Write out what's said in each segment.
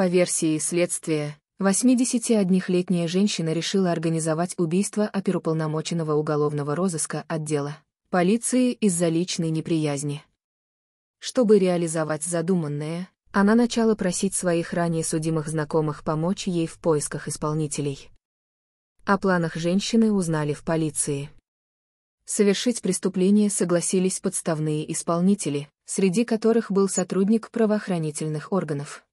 По версии следствия, 81-летняя женщина решила организовать убийство оперуполномоченного уголовного розыска отдела полиции из-за личной неприязни. Чтобы реализовать задуманное, она начала просить своих ранее судимых знакомых помочь ей в поисках исполнителей. О планах женщины узнали в полиции. Совершить преступление согласились подставные исполнители, среди которых был сотрудник правоохранительных органов.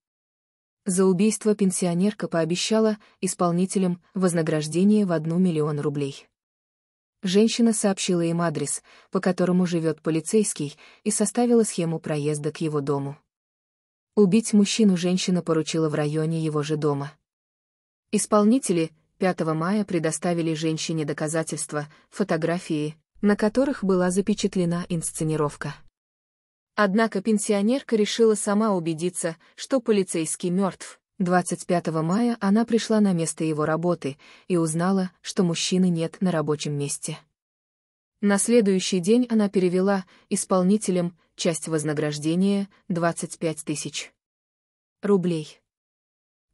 За убийство пенсионерка пообещала исполнителям вознаграждение в одну миллион рублей. Женщина сообщила им адрес, по которому живет полицейский, и составила схему проезда к его дому. Убить мужчину женщина поручила в районе его же дома. Исполнители 5 мая предоставили женщине доказательства, фотографии, на которых была запечатлена инсценировка. Однако пенсионерка решила сама убедиться, что полицейский мертв. 25 мая она пришла на место его работы и узнала, что мужчины нет на рабочем месте. На следующий день она перевела исполнителям часть вознаграждения 25 тысяч рублей.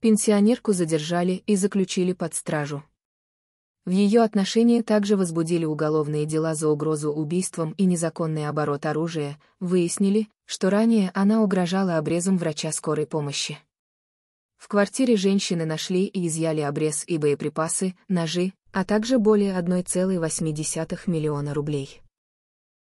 Пенсионерку задержали и заключили под стражу. В ее отношении также возбудили уголовные дела за угрозу убийством и незаконный оборот оружия, выяснили, что ранее она угрожала обрезом врача скорой помощи. В квартире женщины нашли и изъяли обрез и боеприпасы, ножи, а также более 1,8 миллиона рублей.